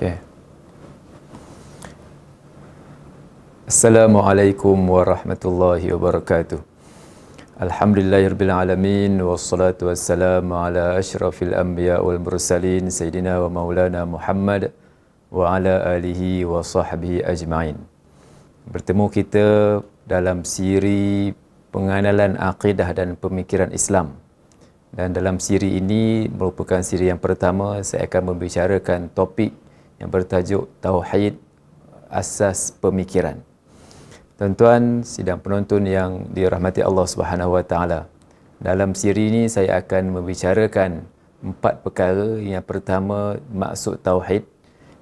Okay. Assalamualaikum warahmatullahi wabarakatuh. Alhamdulillahirabbil alamin wassalatu wassalamu ala asyrafil anbiya wal mursalin sayidina wa maulana Muhammad wa ala alihi wa sahbihi ajmain. Bertemu kita dalam siri pengenalan aqidah dan pemikiran Islam. Dan dalam siri ini merupakan siri yang pertama saya akan membicarakan topik yang bertajuk Tauhid Asas Pemikiran. Tuan-tuan sidang penonton yang dirahmati Allah Subhanahu Wa Taala. Dalam siri ini saya akan membicarakan empat perkara. Yang pertama maksud tauhid,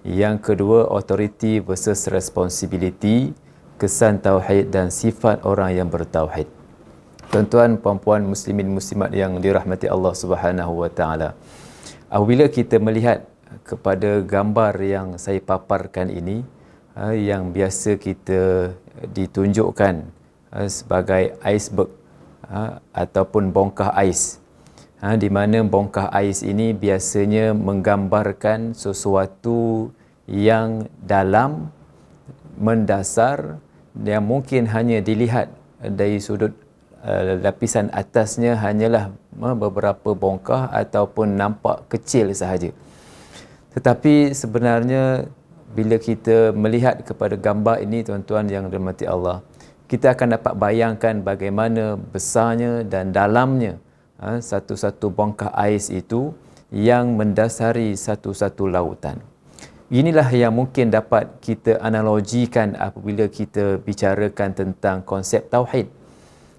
yang kedua authority versus responsibility, kesan tauhid dan sifat orang yang bertauhid. Tuan-tuan puan-puan muslimin muslimat yang dirahmati Allah Subhanahu Wa Taala. Apabila kita melihat kepada gambar yang saya paparkan ini eh, yang biasa kita ditunjukkan eh, sebagai iceberg eh, ataupun bongkah ais di mana bongkah ais ini biasanya menggambarkan sesuatu yang dalam mendasar yang mungkin hanya dilihat dari sudut lapisan atasnya hanyalah beberapa bongkah ataupun nampak kecil sahaja. Tetapi sebenarnya bila kita melihat kepada gambar ini tuan-tuan yang dirahmati Allah, kita akan dapat bayangkan bagaimana besarnya dan dalamnya ha, satu-satu bongkah ais itu yang mendasari satu-satu lautan. Inilah yang mungkin dapat kita analogikan apabila kita bicarakan tentang konsep tauhid.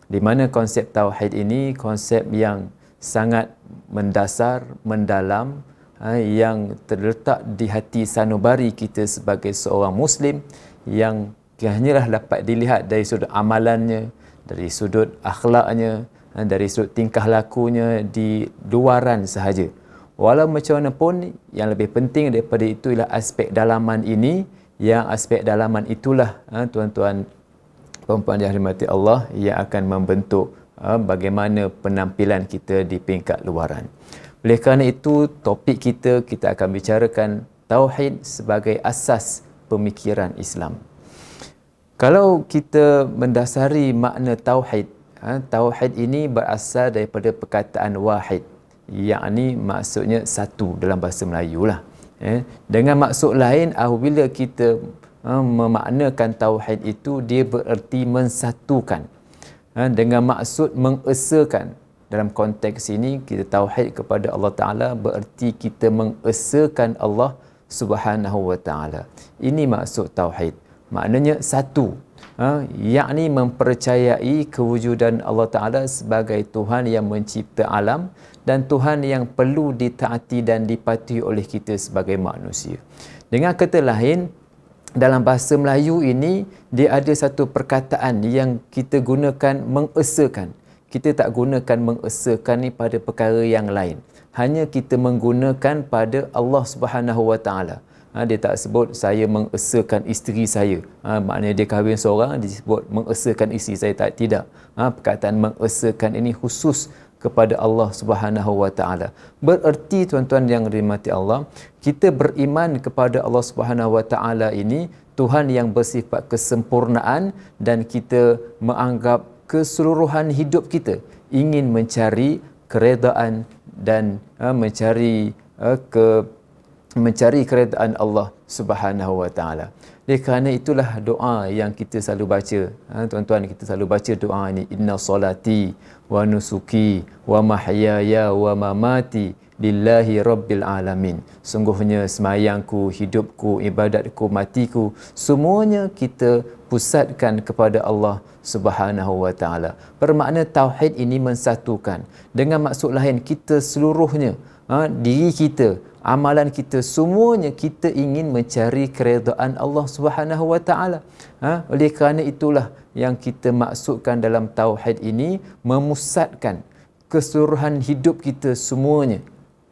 Di mana konsep tauhid ini konsep yang sangat mendasar, mendalam Ha, yang terletak di hati sanubari kita sebagai seorang muslim yang hanyalah dapat dilihat dari sudut amalannya dari sudut akhlaknya ha, dari sudut tingkah lakunya di luaran sahaja walau macam mana pun yang lebih penting daripada itu ialah aspek dalaman ini yang aspek dalaman itulah ha, tuan-tuan perempuan yang dirahmati Allah yang akan membentuk bagaimana penampilan kita di peringkat luaran. Oleh kerana itu, topik kita, kita akan bicarakan Tauhid sebagai asas pemikiran Islam. Kalau kita mendasari makna Tauhid, ha, Tauhid ini berasal daripada perkataan wahid, yang ini maksudnya satu dalam bahasa Melayu. Lah. Eh. dengan maksud lain, apabila kita ha, memaknakan Tauhid itu, dia bererti mensatukan. Ha, dengan maksud mengesakan, dalam konteks ini kita tauhid kepada Allah Taala bererti kita mengesakan Allah Subhanahu Wa Taala. Ini maksud tauhid. Maknanya satu, ha, yakni mempercayai kewujudan Allah Taala sebagai Tuhan yang mencipta alam dan Tuhan yang perlu ditaati dan dipatuhi oleh kita sebagai manusia. Dengan kata lain, dalam bahasa Melayu ini dia ada satu perkataan yang kita gunakan mengesakan kita tak gunakan mengesakan ni pada perkara yang lain hanya kita menggunakan pada Allah Subhanahu Wa ha, dia tak sebut saya mengesakan isteri saya ha, maknanya dia kahwin seorang dia sebut mengesakan isteri saya tak tidak ha, perkataan mengesakan ini khusus kepada Allah Subhanahu wa Bererti tuan-tuan yang dirahmati Allah, kita beriman kepada Allah Subhanahu wa ini Tuhan yang bersifat kesempurnaan dan kita menganggap keseluruhan hidup kita ingin mencari keredaan dan uh, mencari uh, ke mencari keredaan Allah Subhanahu wa taala. Oleh kerana itulah doa yang kita selalu baca. Ha, tuan-tuan kita selalu baca doa ini inna Salati wa nusuki wa mahyaya wa mamati lillahi rabbil alamin sungguhnya semayangku hidupku ibadatku matiku semuanya kita pusatkan kepada Allah Subhanahu wa taala. Bermakna tauhid ini mensatukan. Dengan maksud lain kita seluruhnya, ha, diri kita, amalan kita semuanya kita ingin mencari keredaan Allah Subhanahu wa taala. Ha, oleh kerana itulah yang kita maksudkan dalam tauhid ini memusatkan keseluruhan hidup kita semuanya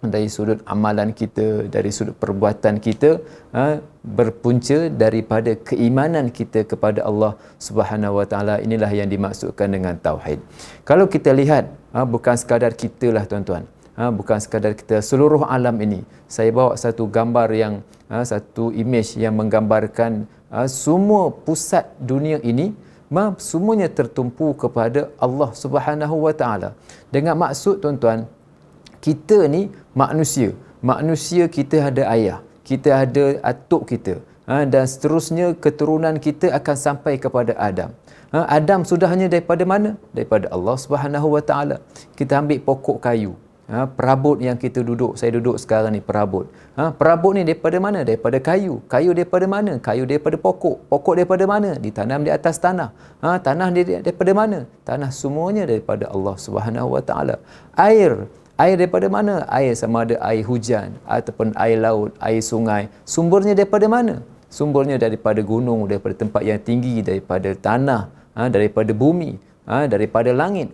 dari sudut amalan kita, dari sudut perbuatan kita ha, berpunca daripada keimanan kita kepada Allah Subhanahu Wa Taala. Inilah yang dimaksudkan dengan tauhid. Kalau kita lihat ha, bukan sekadar kita lah tuan-tuan. Ha, bukan sekadar kita seluruh alam ini. Saya bawa satu gambar yang ha, satu image yang menggambarkan ha, semua pusat dunia ini ma, semuanya tertumpu kepada Allah Subhanahu Wa Taala. Dengan maksud tuan-tuan kita ni manusia manusia kita ada ayah kita ada atuk kita ha, dan seterusnya keturunan kita akan sampai kepada Adam ha, Adam hanya daripada mana daripada Allah Subhanahu Wa Taala kita ambil pokok kayu ha, perabot yang kita duduk saya duduk sekarang ni perabot ha, perabot ni daripada mana daripada kayu kayu daripada mana kayu daripada pokok pokok daripada mana ditanam di atas tanah ha, tanah dia daripada mana tanah semuanya daripada Allah Subhanahu Wa Taala air Air daripada mana? Air sama ada air hujan ataupun air laut, air sungai. Sumbernya daripada mana? Sumbernya daripada gunung, daripada tempat yang tinggi, daripada tanah, ha, daripada bumi ha, daripada langit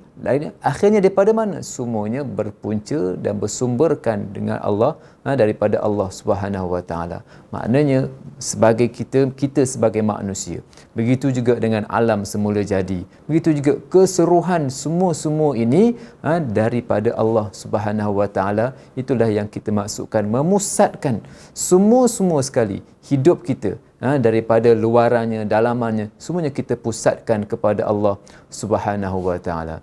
akhirnya daripada mana semuanya berpunca dan bersumberkan dengan Allah ha, daripada Allah Subhanahu wa taala maknanya sebagai kita kita sebagai manusia begitu juga dengan alam semula jadi begitu juga keseruhan semua-semua ini ha, daripada Allah Subhanahu wa taala itulah yang kita maksudkan memusatkan semua-semua sekali hidup kita Ha, daripada luarannya, dalamannya, semuanya kita pusatkan kepada Allah Subhanahu Wa Taala.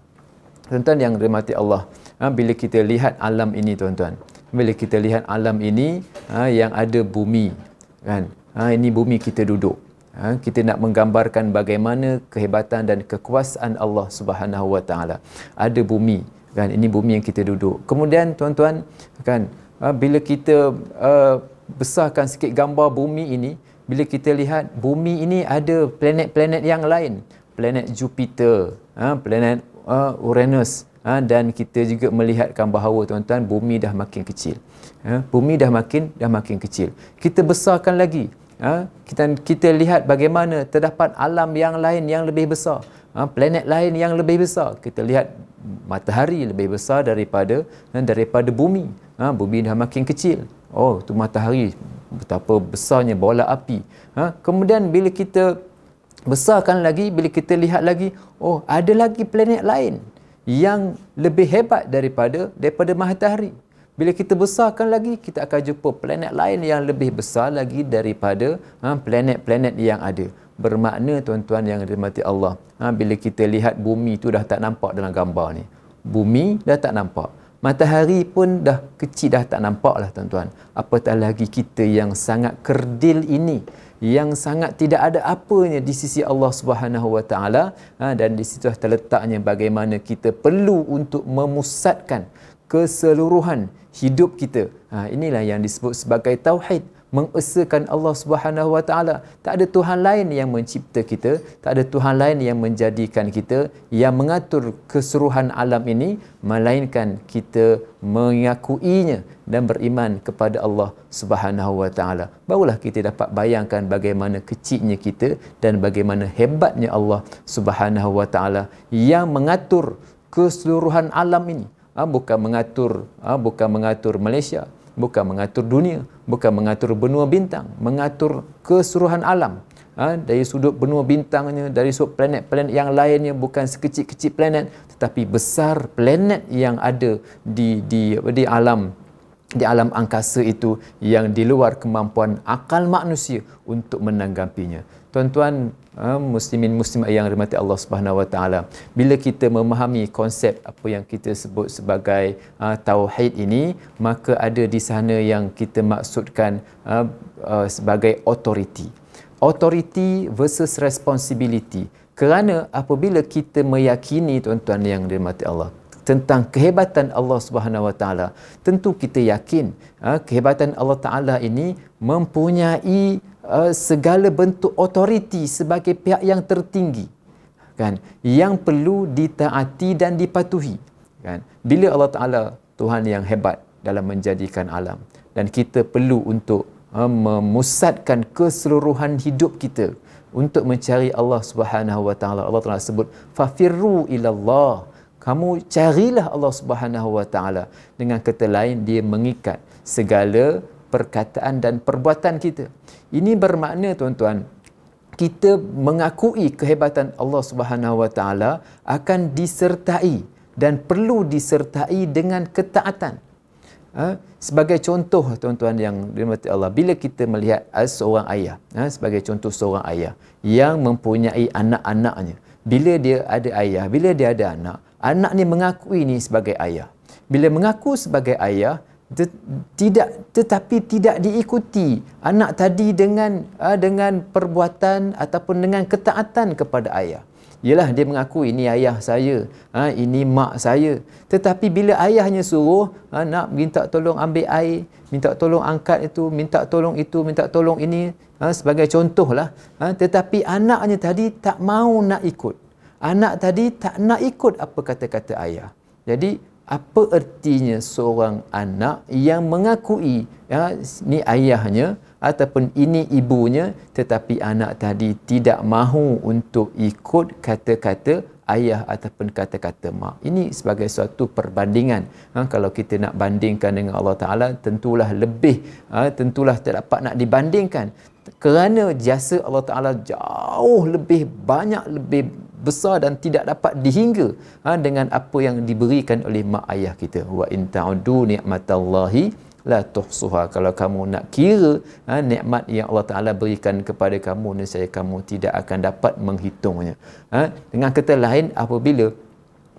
Tuan-tuan yang dirahmati Allah, ha, bila kita lihat alam ini tuan-tuan, bila kita lihat alam ini ha, yang ada bumi, kan? ini bumi kita duduk. Ha, kita nak menggambarkan bagaimana kehebatan dan kekuasaan Allah Subhanahu Wa Taala. Ada bumi, kan? Ini bumi yang kita duduk. Kemudian tuan-tuan, kan? Ha, bila kita uh, besarkan sikit gambar bumi ini, bila kita lihat bumi ini ada planet-planet yang lain planet Jupiter ha, planet ha, Uranus ha, dan kita juga melihatkan bahawa tuan-tuan bumi dah makin kecil bumi dah makin dah makin kecil kita besarkan lagi kita kita lihat bagaimana terdapat alam yang lain yang lebih besar planet lain yang lebih besar kita lihat matahari lebih besar daripada daripada bumi bumi dah makin kecil oh tu matahari betapa besarnya bola api ha? kemudian bila kita besarkan lagi bila kita lihat lagi oh ada lagi planet lain yang lebih hebat daripada daripada matahari bila kita besarkan lagi kita akan jumpa planet lain yang lebih besar lagi daripada ha, planet-planet yang ada bermakna tuan-tuan yang dirahmati Allah ha, bila kita lihat bumi itu dah tak nampak dalam gambar ni bumi dah tak nampak Matahari pun dah kecil dah tak nampak lah tuan-tuan. Apatah lagi kita yang sangat kerdil ini yang sangat tidak ada apanya di sisi Allah Subhanahu Wa ha, dan di situ terletaknya bagaimana kita perlu untuk memusatkan keseluruhan hidup kita. Ha, inilah yang disebut sebagai tauhid mengesakan Allah Subhanahu Wa Taala. Tak ada Tuhan lain yang mencipta kita, tak ada Tuhan lain yang menjadikan kita, yang mengatur keseluruhan alam ini melainkan kita mengakuinya dan beriman kepada Allah Subhanahu Wa Taala. Barulah kita dapat bayangkan bagaimana kecilnya kita dan bagaimana hebatnya Allah Subhanahu Wa Taala yang mengatur keseluruhan alam ini. Ha, bukan mengatur, ha, bukan mengatur Malaysia, bukan mengatur dunia, bukan mengatur benua bintang mengatur keseluruhan alam ha? dari sudut benua bintangnya dari sudut planet-planet yang lainnya bukan sekecil-kecil planet tetapi besar planet yang ada di di di alam di alam angkasa itu yang di luar kemampuan akal manusia untuk menanggapinya tuan-tuan ha, muslimin muslimat yang dirahmati Allah Subhanahu wa taala bila kita memahami konsep apa yang kita sebut sebagai uh, tauhid ini maka ada di sana yang kita maksudkan uh, uh, sebagai authority authority versus responsibility kerana apabila kita meyakini tuan-tuan yang dirahmati Allah tentang kehebatan Allah Subhanahu wa taala tentu kita yakin uh, kehebatan Allah taala ini mempunyai Eh, segala bentuk otoriti sebagai pihak yang tertinggi kan yang perlu ditaati dan dipatuhi kan bila Allah Taala Tuhan yang hebat dalam menjadikan alam dan kita perlu untuk uh, memusatkan keseluruhan hidup kita untuk mencari Allah Subhanahu Wa Taala Allah Taala sebut fafirru ilallah kamu carilah Allah Subhanahu Wa Taala dengan kata lain dia mengikat segala perkataan dan perbuatan kita ini bermakna tuan-tuan, kita mengakui kehebatan Allah Subhanahu Wa Taala akan disertai dan perlu disertai dengan ketaatan. Ha? Sebagai contoh tuan-tuan yang dirahmati Allah, bila kita melihat seorang ayah, ha? sebagai contoh seorang ayah yang mempunyai anak-anaknya. Bila dia ada ayah, bila dia ada anak, anak ni mengakui ni sebagai ayah. Bila mengaku sebagai ayah, tidak tetapi tidak diikuti anak tadi dengan ah, dengan perbuatan ataupun dengan ketaatan kepada ayah ialah dia mengaku ini ayah saya ah, ini mak saya tetapi bila ayahnya suruh ah, nak minta tolong ambil air minta tolong angkat itu minta tolong itu minta tolong ini sebagai contoh contohlah tetapi anaknya tadi tak mau nak ikut anak tadi tak nak ikut apa kata-kata ayah jadi apa ertinya seorang anak yang mengakui ya ni ayahnya ataupun ini ibunya tetapi anak tadi tidak mahu untuk ikut kata-kata ayah ataupun kata-kata mak. Ini sebagai suatu perbandingan. Ha, kalau kita nak bandingkan dengan Allah Ta'ala, tentulah lebih, ha, tentulah tak dapat nak dibandingkan. Kerana jasa Allah Ta'ala jauh lebih banyak, lebih besar dan tidak dapat dihingga ha, dengan apa yang diberikan oleh mak ayah kita wa in ta'udu ni'matallahi la tuhsuha kalau kamu nak kira ha, nikmat yang Allah Taala berikan kepada kamu ni saya kamu tidak akan dapat menghitungnya ha, dengan kata lain apabila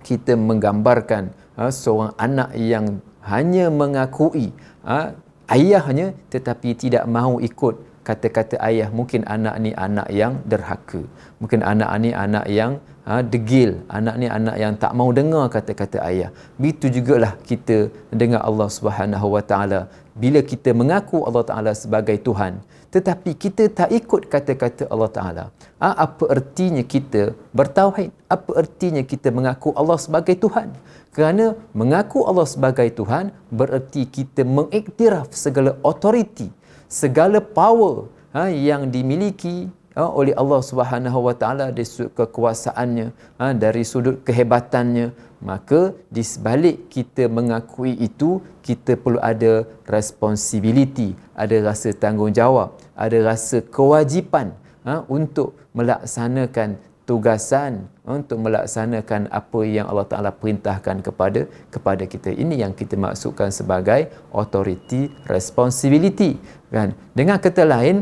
kita menggambarkan ha, seorang anak yang hanya mengakui ha, ayahnya tetapi tidak mahu ikut kata-kata ayah mungkin anak ni anak yang derhaka mungkin anak ni anak yang ha, degil anak ni anak yang tak mau dengar kata-kata ayah begitu jugalah kita dengar Allah Subhanahu wa taala bila kita mengaku Allah taala sebagai tuhan tetapi kita tak ikut kata-kata Allah taala ha, apa ertinya kita bertauhid apa ertinya kita mengaku Allah sebagai tuhan kerana mengaku Allah sebagai tuhan bererti kita mengiktiraf segala otoriti segala power ha, yang dimiliki ha, oleh Allah Subhanahu Wa Taala dari sudut kekuasaannya, ha, dari sudut kehebatannya, maka di sebalik kita mengakui itu, kita perlu ada responsibility, ada rasa tanggungjawab, ada rasa kewajipan ha, untuk melaksanakan tugasan untuk melaksanakan apa yang Allah Taala perintahkan kepada kepada kita ini yang kita maksudkan sebagai authority responsibility kan dengan kata lain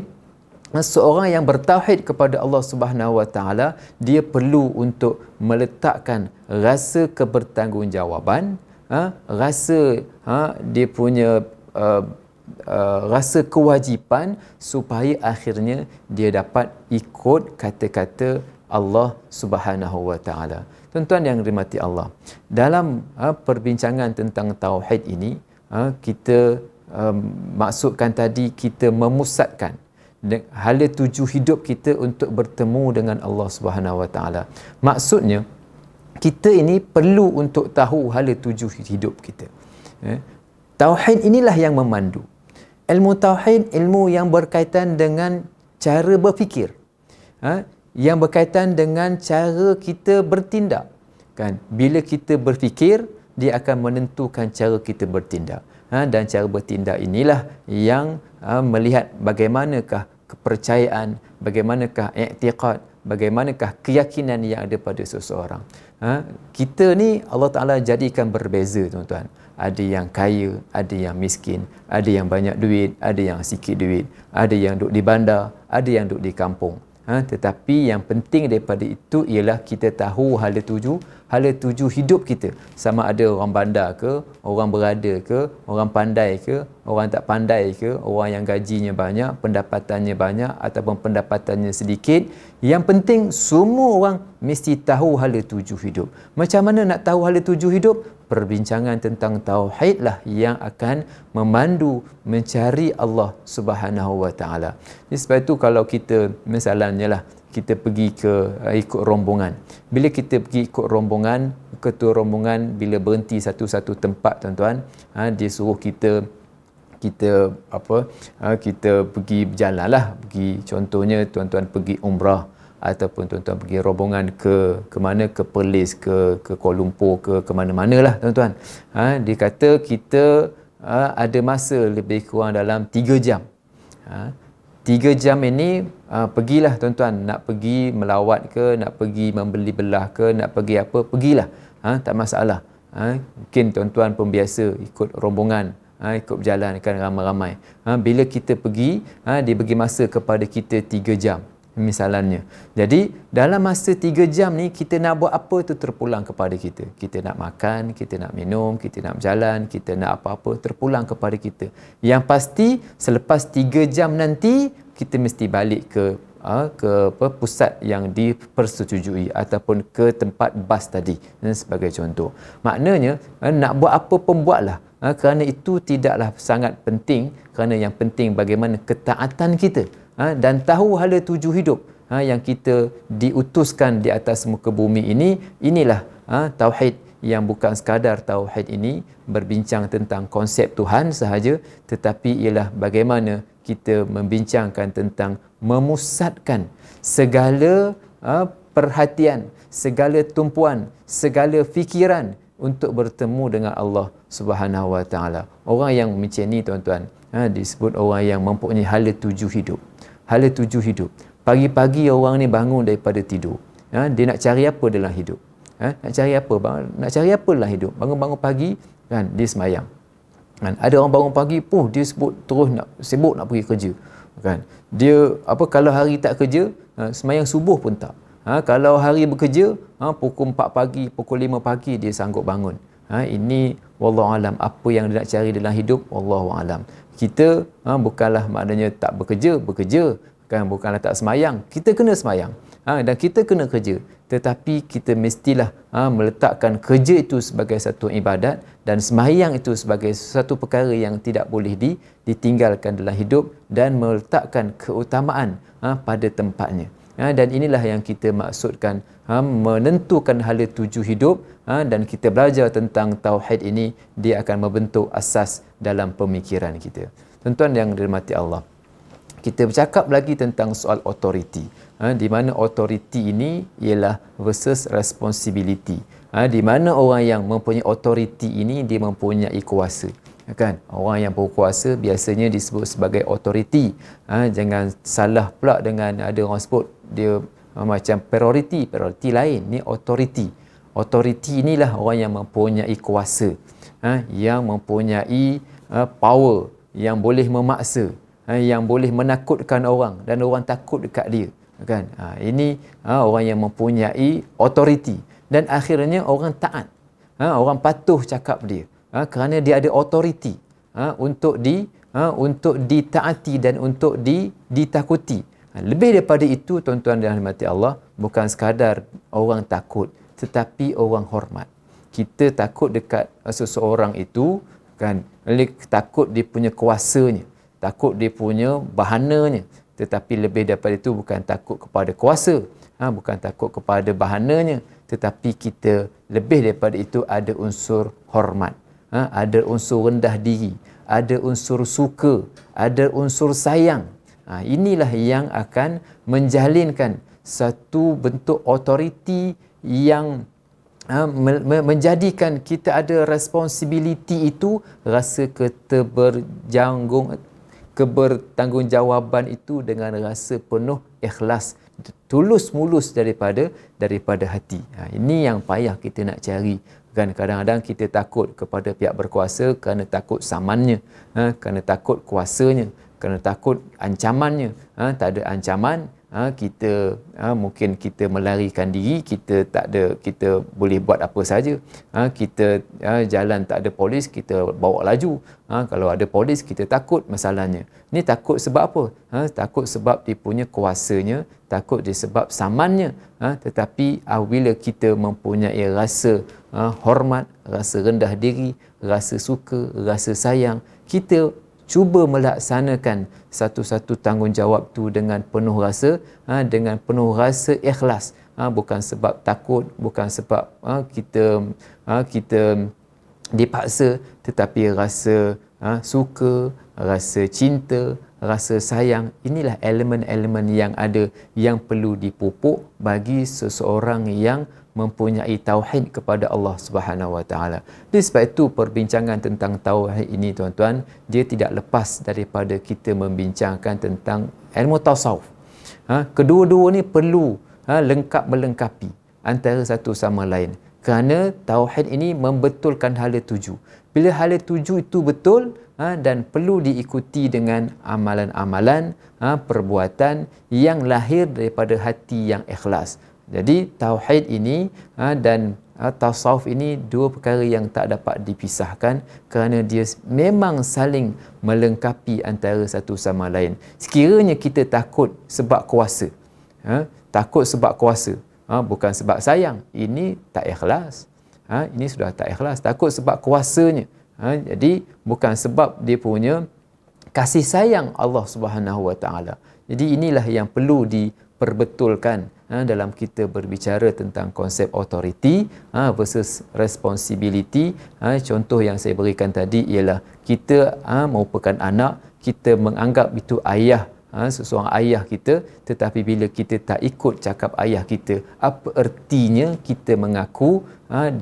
seorang yang bertauhid kepada Allah Subhanahu Wa Taala dia perlu untuk meletakkan rasa kebertanggungjawaban, ha, rasa ha, dia punya uh, Uh, rasa kewajipan supaya akhirnya dia dapat ikut kata-kata Allah Subhanahu Wa Taala. Tuan-tuan yang dirahmati Allah, dalam uh, perbincangan tentang tauhid ini, uh, kita um, maksudkan tadi kita memusatkan hala tuju hidup kita untuk bertemu dengan Allah Subhanahu Wa Taala. Maksudnya kita ini perlu untuk tahu hala tuju hidup kita. Eh, tauhid inilah yang memandu. Ilmu tauhid ilmu yang berkaitan dengan cara berfikir. Ha? yang berkaitan dengan cara kita bertindak. Kan? Bila kita berfikir, dia akan menentukan cara kita bertindak. Ha, dan cara bertindak inilah yang ha, melihat bagaimanakah kepercayaan, bagaimanakah iktiqat, bagaimanakah keyakinan yang ada pada seseorang. Ha, kita ni Allah Ta'ala jadikan berbeza tuan-tuan. Ada yang kaya, ada yang miskin, ada yang banyak duit, ada yang sikit duit, ada yang duduk di bandar, ada yang duduk di kampung. Ha, tetapi yang penting daripada itu ialah kita tahu hala tuju hala tuju hidup kita sama ada orang bandar ke orang berada ke orang pandai ke orang tak pandai ke orang yang gajinya banyak pendapatannya banyak ataupun pendapatannya sedikit yang penting semua orang mesti tahu hala tuju hidup macam mana nak tahu hala tuju hidup perbincangan tentang tauhid lah yang akan memandu mencari Allah Subhanahu wa taala. Sebab itu kalau kita misalnya lah kita pergi ke uh, ikut rombongan. Bila kita pergi ikut rombongan, ketua rombongan bila berhenti satu-satu tempat tuan-tuan, ha, dia suruh kita kita apa ha, kita pergi berjalan lah pergi contohnya tuan-tuan pergi umrah ataupun tuan-tuan pergi rombongan ke ke mana ke Perlis ke ke Kuala Lumpur ke ke mana-mana lah tuan-tuan ha, dia kata kita ha, ada masa lebih kurang dalam tiga jam ha, 3 jam ini uh, pergilah tuan-tuan nak pergi melawat ke nak pergi membeli belah ke nak pergi apa pergilah ha, tak masalah ha, mungkin tuan-tuan pun biasa ikut rombongan ha, ikut berjalan kan ramai-ramai ha, bila kita pergi ha, dia bagi masa kepada kita 3 jam misalannya. Jadi dalam masa 3 jam ni kita nak buat apa tu terpulang kepada kita. Kita nak makan, kita nak minum, kita nak berjalan, kita nak apa-apa terpulang kepada kita. Yang pasti selepas 3 jam nanti kita mesti balik ke ha, ke apa, pusat yang dipersetujui ataupun ke tempat bas tadi dan sebagai contoh maknanya ha, nak buat apa pun buatlah ha, kerana itu tidaklah sangat penting kerana yang penting bagaimana ketaatan kita ha, dan tahu hala tuju hidup ha, yang kita diutuskan di atas muka bumi ini inilah ha, tauhid yang bukan sekadar tauhid ini berbincang tentang konsep Tuhan sahaja tetapi ialah bagaimana kita membincangkan tentang memusatkan segala uh, perhatian, segala tumpuan, segala fikiran untuk bertemu dengan Allah Subhanahu Wa Taala. Orang yang macam ni tuan-tuan, ha, disebut orang yang mempunyai hala tujuh hidup. Hala tujuh hidup. Pagi-pagi orang ni bangun daripada tidur. Ha, dia nak cari apa dalam hidup? Ha, nak cari apa? Nak cari apa dalam hidup? Bangun-bangun pagi kan dia semayang. Kan? Ada orang bangun pagi, puh dia sebut terus nak sibuk nak pergi kerja. Kan? Dia apa kalau hari tak kerja, ha, semayang subuh pun tak. Ha, kalau hari bekerja, ha, pukul 4 pagi, pukul 5 pagi dia sanggup bangun. Ha, ini wallahu alam apa yang dia nak cari dalam hidup wallahu alam. Kita ha, bukanlah maknanya tak bekerja, bekerja kan bukanlah tak semayang. Kita kena semayang. Ha, dan kita kena kerja tetapi kita mestilah ha, meletakkan kerja itu sebagai satu ibadat dan sembahyang itu sebagai satu perkara yang tidak boleh di, ditinggalkan dalam hidup dan meletakkan keutamaan ha, pada tempatnya. Ha, dan inilah yang kita maksudkan ha, menentukan hala tuju hidup ha, dan kita belajar tentang Tauhid ini, dia akan membentuk asas dalam pemikiran kita. Tuan-tuan yang dirahmati Allah, kita bercakap lagi tentang soal otoriti ha, di mana authority ini ialah versus responsibility ha, di mana orang yang mempunyai authority ini dia mempunyai kuasa ya kan orang yang berkuasa biasanya disebut sebagai authority ha, jangan salah pula dengan ada orang sebut dia ha, macam priority priority lain ni authority authority inilah orang yang mempunyai kuasa ha, yang mempunyai ha, power yang boleh memaksa ha, yang boleh menakutkan orang dan orang takut dekat dia kan ha, ini ha, orang yang mempunyai authority dan akhirnya orang taat ha, orang patuh cakap dia ha, kerana dia ada authority ha, untuk di ha, untuk ditaati dan untuk di ditakuti ha, lebih daripada itu tuan-tuan dan hadirin Allah bukan sekadar orang takut tetapi orang hormat kita takut dekat seseorang itu kan takut dia punya kuasanya takut dia punya bahananya tetapi lebih daripada itu bukan takut kepada kuasa ha, bukan takut kepada bahananya tetapi kita lebih daripada itu ada unsur hormat ha, ada unsur rendah diri ada unsur suka ada unsur sayang ha, inilah yang akan menjalinkan satu bentuk otoriti yang ha, me- me- menjadikan kita ada responsibiliti itu rasa keterberjanggung kebertanggungjawaban itu dengan rasa penuh ikhlas tulus mulus daripada daripada hati. Ha, ini yang payah kita nak cari. Kan kadang-kadang kita takut kepada pihak berkuasa kerana takut samannya, ha, kerana takut kuasanya, kerana takut ancamannya. Ha, tak ada ancaman, ha, kita ha, mungkin kita melarikan diri kita tak ada kita boleh buat apa saja ha, kita ha, jalan tak ada polis kita bawa laju ha, kalau ada polis kita takut masalahnya ni takut sebab apa ha, takut sebab dia punya kuasanya takut dia sebab samannya ha, tetapi ah, bila kita mempunyai rasa ha, hormat rasa rendah diri rasa suka rasa sayang kita cuba melaksanakan satu-satu tanggungjawab tu dengan penuh rasa ha, dengan penuh rasa ikhlas ha, bukan sebab takut bukan sebab ha, kita ha, kita dipaksa tetapi rasa ha, suka rasa cinta rasa sayang inilah elemen-elemen yang ada yang perlu dipupuk bagi seseorang yang mempunyai tauhid kepada Allah Subhanahu wa taala. Disebab itu perbincangan tentang tauhid ini tuan-tuan, dia tidak lepas daripada kita membincangkan tentang ilmu tasawuf. Ha, kedua-dua ni perlu ha, lengkap melengkapi antara satu sama lain. Kerana tauhid ini membetulkan hala tuju. Bila hala tuju itu betul ha, dan perlu diikuti dengan amalan-amalan, ha, perbuatan yang lahir daripada hati yang ikhlas. Jadi tauhid ini ha, dan ha, tasawuf ini dua perkara yang tak dapat dipisahkan kerana dia memang saling melengkapi antara satu sama lain. Sekiranya kita takut sebab kuasa. Ha, takut sebab kuasa. Ha, bukan sebab sayang. Ini tak ikhlas. Ha, ini sudah tak ikhlas. Takut sebab kuasanya. Ha, jadi bukan sebab dia punya kasih sayang Allah Subhanahu Wa Taala. Jadi inilah yang perlu diperbetulkan. Ha, dalam kita berbicara tentang konsep authority ha, versus responsibility ha, contoh yang saya berikan tadi ialah kita merupakan anak kita menganggap itu ayah seseorang ayah kita tetapi bila kita tak ikut cakap ayah kita apa ertinya kita mengaku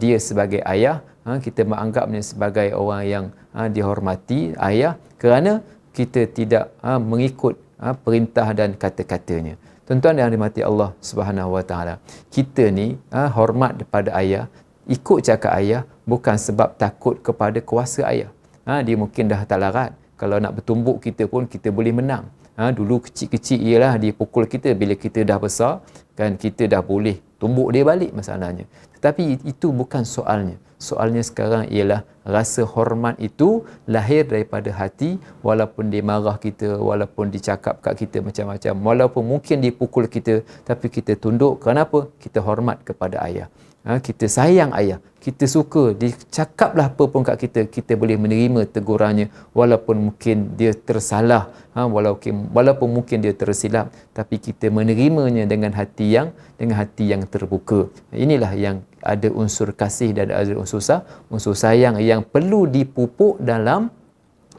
dia sebagai ayah kita menganggapnya sebagai orang yang dihormati ayah kerana kita tidak mengikut perintah dan kata-katanya. Tuan-tuan yang dimati Allah Subhanahu Wa Taala, kita ni ha, hormat kepada ayah, ikut cakap ayah bukan sebab takut kepada kuasa ayah. Ha, dia mungkin dah tak larat. Kalau nak bertumbuk kita pun kita boleh menang. Ha, dulu kecil-kecil ialah dia pukul kita bila kita dah besar kan kita dah boleh tumbuk dia balik masalahnya. Tetapi itu bukan soalnya. Soalnya sekarang ialah rasa hormat itu lahir daripada hati walaupun dia marah kita, walaupun dicakap kat kita macam-macam, walaupun mungkin dipukul kita tapi kita tunduk. Kenapa? Kita hormat kepada ayah. Ha, kita sayang ayah. Kita suka. Dicakaplah apa pun kat kita. Kita boleh menerima tegurannya. Walaupun mungkin dia tersalah. Ha, walaupun, walaupun mungkin dia tersilap. Tapi kita menerimanya dengan hati yang dengan hati yang terbuka. Inilah yang ada unsur kasih dan ada unsur sah, unsur sayang yang perlu dipupuk dalam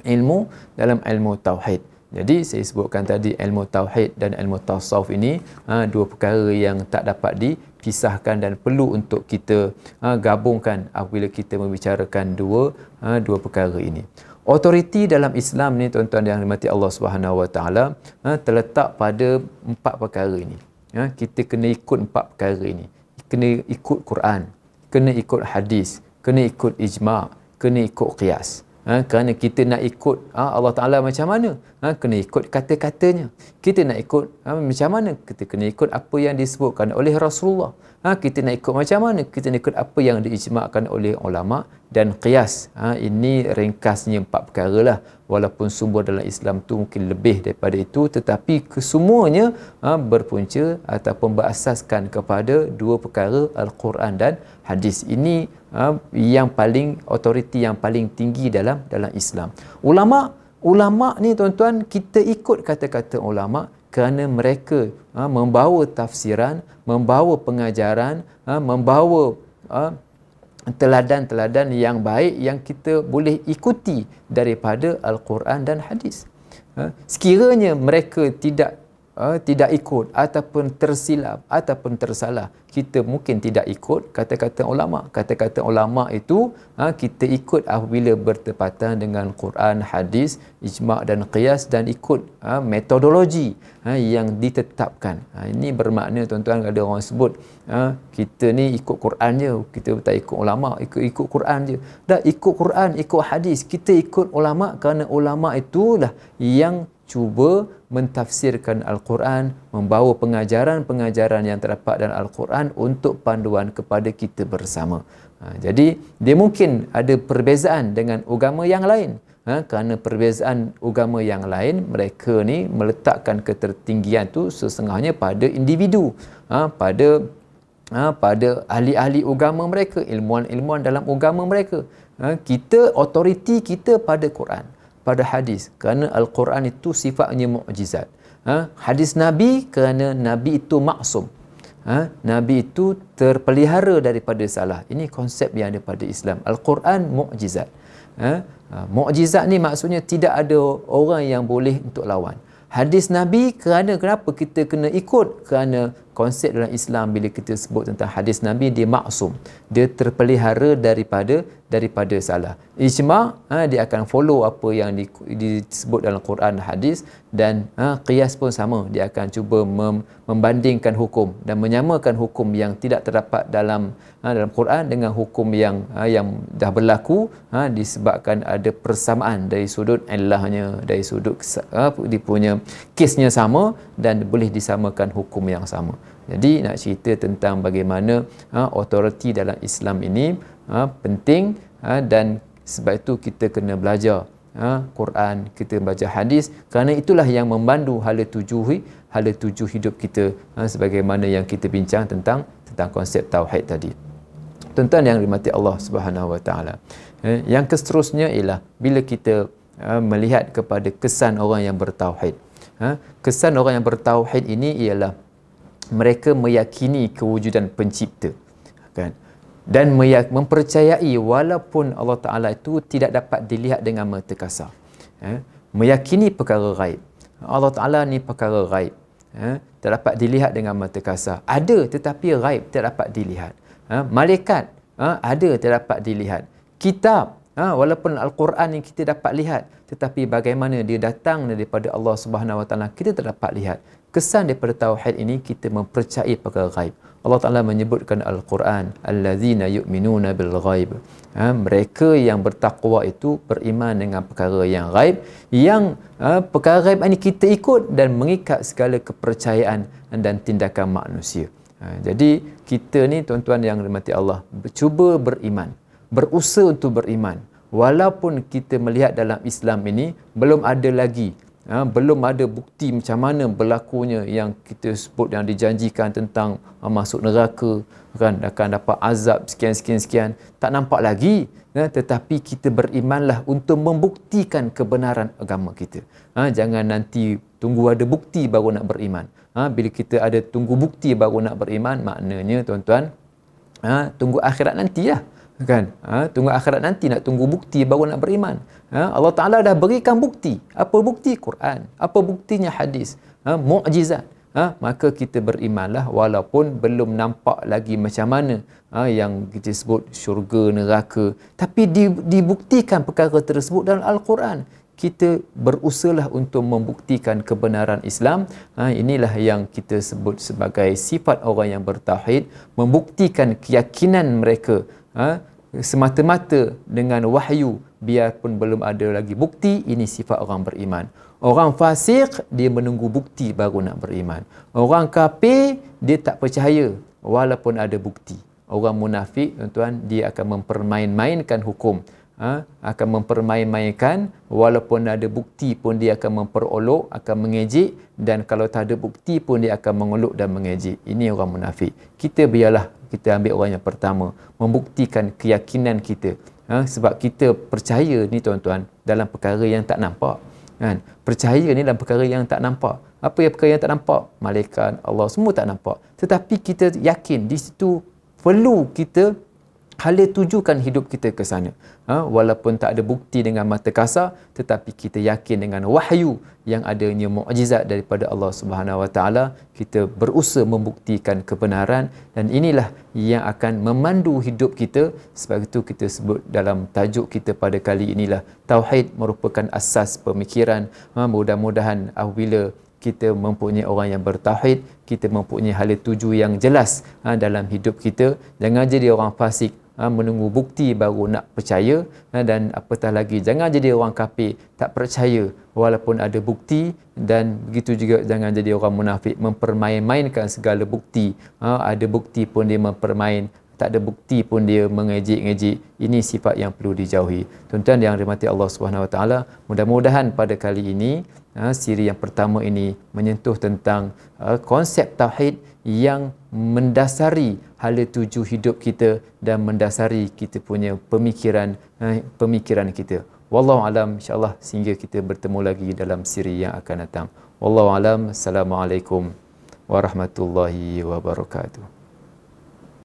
ilmu dalam ilmu tauhid. Jadi saya sebutkan tadi ilmu tauhid dan ilmu tasawuf ini ha, dua perkara yang tak dapat dipisahkan dan perlu untuk kita ha, gabungkan apabila kita membicarakan dua ha, dua perkara ini. Autoriti dalam Islam ni tuan-tuan yang dimati Allah Subhanahu Wa Taala ha, terletak pada empat perkara ini. Ha, kita kena ikut empat perkara ini kena ikut Quran, kena ikut hadis, kena ikut ijma', kena ikut qiyas. Ha, kerana kita nak ikut ha, Allah Ta'ala macam mana ha, kena ikut kata-katanya kita nak ikut ha, macam mana kita kena ikut apa yang disebutkan oleh Rasulullah ha, kita nak ikut macam mana kita nak ikut apa yang diijmakkan oleh ulama dan qiyas ha, ini ringkasnya empat perkara lah walaupun sumber dalam Islam tu mungkin lebih daripada itu tetapi kesemuanya ha, berpunca ataupun berasaskan kepada dua perkara Al-Quran dan hadis ini ha, yang paling otoriti yang paling tinggi dalam dalam Islam ulama ulama ni tuan-tuan kita ikut kata-kata ulama' kerana mereka ha, membawa tafsiran, membawa pengajaran, ha, membawa ha, teladan-teladan yang baik yang kita boleh ikuti daripada Al-Quran dan Hadis. Ha, sekiranya mereka tidak uh, tidak ikut ataupun tersilap ataupun tersalah kita mungkin tidak ikut kata-kata ulama kata-kata ulama itu uh, kita ikut apabila bertepatan dengan Quran hadis ijma' dan qiyas dan ikut uh, metodologi uh, yang ditetapkan uh, ini bermakna tuan-tuan ada orang sebut uh, kita ni ikut Quran je kita tak ikut ulama ikut ikut Quran je dah ikut Quran ikut hadis kita ikut ulama kerana ulama itulah yang cuba mentafsirkan Al-Quran, membawa pengajaran-pengajaran yang terdapat dalam Al-Quran untuk panduan kepada kita bersama. Ha, jadi, dia mungkin ada perbezaan dengan agama yang lain. Ha, kerana perbezaan agama yang lain, mereka ni meletakkan ketertinggian tu sesengahnya pada individu, ha, pada ha, pada ahli-ahli agama mereka, ilmuan-ilmuan dalam agama mereka. Ha, kita, otoriti kita pada Quran pada hadis kerana al-Quran itu sifatnya mukjizat. Ha? Hadis Nabi kerana Nabi itu maksum. Ha? Nabi itu terpelihara daripada salah. Ini konsep yang ada pada Islam. Al-Quran mukjizat. Ha? ha? Mukjizat ni maksudnya tidak ada orang yang boleh untuk lawan. Hadis Nabi kerana kenapa kita kena ikut? Kerana konsep dalam Islam bila kita sebut tentang hadis Nabi dia maksum dia terpelihara daripada daripada salah ijma ha, dia akan follow apa yang di, disebut dalam Quran hadis dan ha, qiyas pun sama dia akan cuba mem, membandingkan hukum dan menyamakan hukum yang tidak terdapat dalam ha, dalam Quran dengan hukum yang ha, yang dah berlaku ha, disebabkan ada persamaan dari sudut allahnya dari sudut ha, dia punya kesnya sama dan boleh disamakan hukum yang sama. Jadi nak cerita tentang bagaimana ha, authority dalam Islam ini ha, penting ha, dan sebab itu kita kena belajar ha, Quran, kita baca hadis kerana itulah yang membandu hala tuju hala tuju hidup kita ha, sebagaimana yang kita bincang tentang tentang konsep tauhid tadi. tentang yang dimati Allah Subhanahu Wa Taala. Ha, yang seterusnya ialah bila kita ha, melihat kepada kesan orang yang bertauhid. Ha? kesan orang yang bertauhid ini ialah mereka meyakini kewujudan pencipta kan dan meyak, mempercayai walaupun Allah Taala itu tidak dapat dilihat dengan mata kasar eh meyakini perkara ghaib Allah Taala ni perkara ghaib eh ha? tak dapat dilihat dengan mata kasar ada tetapi ghaib tak dapat dilihat eh malaikat eh ada tak dapat dilihat kitab Ha, walaupun Al-Quran yang kita dapat lihat tetapi bagaimana dia datang daripada Allah Subhanahu Wa Taala kita tak dapat lihat. Kesan daripada tauhid ini kita mempercayai perkara ghaib. Allah Taala menyebutkan Al-Quran allazina yu'minuna bil ghaib. Ha, mereka yang bertakwa itu beriman dengan perkara yang ghaib yang ha, perkara ghaib ini kita ikut dan mengikat segala kepercayaan dan tindakan manusia. Ha, jadi kita ni tuan-tuan yang dirahmati Allah cuba beriman berusaha untuk beriman walaupun kita melihat dalam Islam ini belum ada lagi ha, belum ada bukti macam mana berlakunya yang kita sebut yang dijanjikan tentang ha, masuk neraka kan akan dapat azab sekian sekian sekian tak nampak lagi ya, tetapi kita berimanlah untuk membuktikan kebenaran agama kita ha, jangan nanti tunggu ada bukti baru nak beriman ha, bila kita ada tunggu bukti baru nak beriman maknanya tuan-tuan ha, tunggu akhirat nantilah ya kan ha? tunggu akhirat nanti nak tunggu bukti baru nak beriman ha? Allah Ta'ala dah berikan bukti apa bukti Quran apa buktinya hadis ha? mu'jizat ha? maka kita berimanlah walaupun belum nampak lagi macam mana ha? yang kita sebut syurga neraka tapi dibuktikan perkara tersebut dalam Al-Quran kita berusaha untuk membuktikan kebenaran Islam. Ha, inilah yang kita sebut sebagai sifat orang yang bertahid, membuktikan keyakinan mereka ha, semata-mata dengan wahyu biarpun belum ada lagi bukti ini sifat orang beriman orang fasik dia menunggu bukti baru nak beriman orang kafir dia tak percaya walaupun ada bukti orang munafik tuan-tuan dia akan mempermain-mainkan hukum ha, akan mempermain-mainkan walaupun ada bukti pun dia akan memperolok akan mengejek dan kalau tak ada bukti pun dia akan mengolok dan mengejek ini orang munafik kita biarlah kita ambil orang yang pertama membuktikan keyakinan kita ha? sebab kita percaya ni tuan-tuan dalam perkara yang tak nampak kan percaya ni dalam perkara yang tak nampak apa yang perkara yang tak nampak malaikat Allah semua tak nampak tetapi kita yakin di situ perlu kita hala tujukan hidup kita ke sana. Ha? Walaupun tak ada bukti dengan mata kasar, tetapi kita yakin dengan wahyu yang adanya mukjizat daripada Allah Subhanahu Wa Taala, kita berusaha membuktikan kebenaran dan inilah yang akan memandu hidup kita. Sebab itu kita sebut dalam tajuk kita pada kali inilah tauhid merupakan asas pemikiran. Ha? Mudah-mudahan apabila kita mempunyai orang yang bertahid, kita mempunyai hala tuju yang jelas ha, dalam hidup kita. Jangan jadi orang fasik, Ah, menunggu bukti baru nak percaya ah, dan apatah lagi jangan jadi orang kafir tak percaya walaupun ada bukti dan begitu juga jangan jadi orang munafik mempermain-mainkan segala bukti ah, ada bukti pun dia mempermain tak ada bukti pun dia mengejik-ngejik ini sifat yang perlu dijauhi tuan-tuan yang dirahmati Allah Swt mudah-mudahan pada kali ini siri yang pertama ini menyentuh tentang konsep tauhid yang mendasari hala tuju hidup kita dan mendasari kita punya pemikiran eh, pemikiran kita. Wallahu alam insyaallah sehingga kita bertemu lagi dalam siri yang akan datang. Wallahu alam assalamualaikum warahmatullahi wabarakatuh.